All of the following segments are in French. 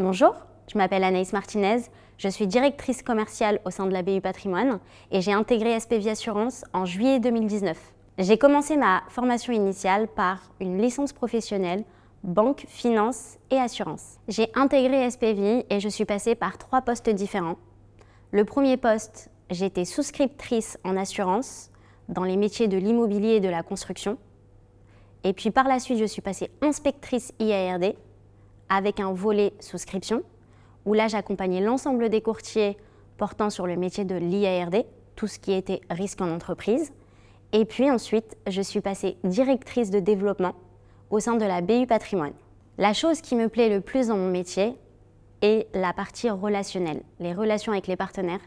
Bonjour, je m'appelle Anaïs Martinez, je suis directrice commerciale au sein de la BU Patrimoine et j'ai intégré SPV Assurance en juillet 2019. J'ai commencé ma formation initiale par une licence professionnelle banque, finance et assurance. J'ai intégré SPV et je suis passée par trois postes différents. Le premier poste, j'étais souscriptrice en assurance dans les métiers de l'immobilier et de la construction. Et puis par la suite, je suis passée inspectrice IARD avec un volet souscription, où là j'accompagnais l'ensemble des courtiers portant sur le métier de l'IARD, tout ce qui était risque en entreprise. Et puis ensuite, je suis passée directrice de développement au sein de la BU Patrimoine. La chose qui me plaît le plus dans mon métier est la partie relationnelle, les relations avec les partenaires,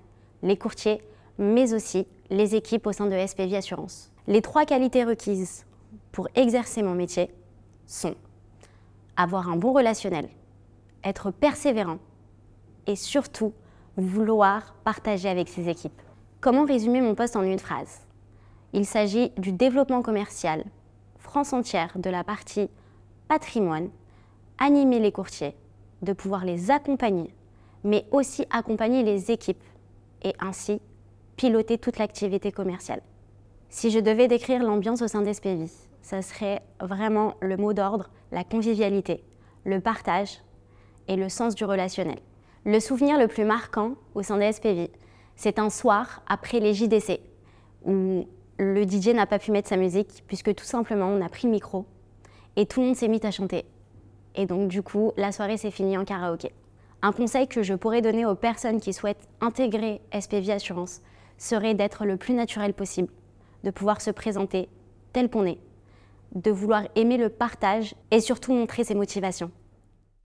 les courtiers, mais aussi les équipes au sein de SPV Assurance. Les trois qualités requises pour exercer mon métier sont avoir un bon relationnel, être persévérant et surtout vouloir partager avec ses équipes. Comment résumer mon poste en une phrase Il s'agit du développement commercial, France entière de la partie patrimoine, animer les courtiers, de pouvoir les accompagner, mais aussi accompagner les équipes et ainsi piloter toute l'activité commerciale. Si je devais décrire l'ambiance au sein d'Espévis, ça serait vraiment le mot d'ordre, la convivialité, le partage et le sens du relationnel. Le souvenir le plus marquant au sein des SPV, c'est un soir après les JDC, où le DJ n'a pas pu mettre sa musique, puisque tout simplement on a pris le micro et tout le monde s'est mis à chanter. Et donc du coup, la soirée s'est finie en karaoké. Un conseil que je pourrais donner aux personnes qui souhaitent intégrer SPV Assurance serait d'être le plus naturel possible, de pouvoir se présenter tel qu'on est, de vouloir aimer le partage et surtout montrer ses motivations.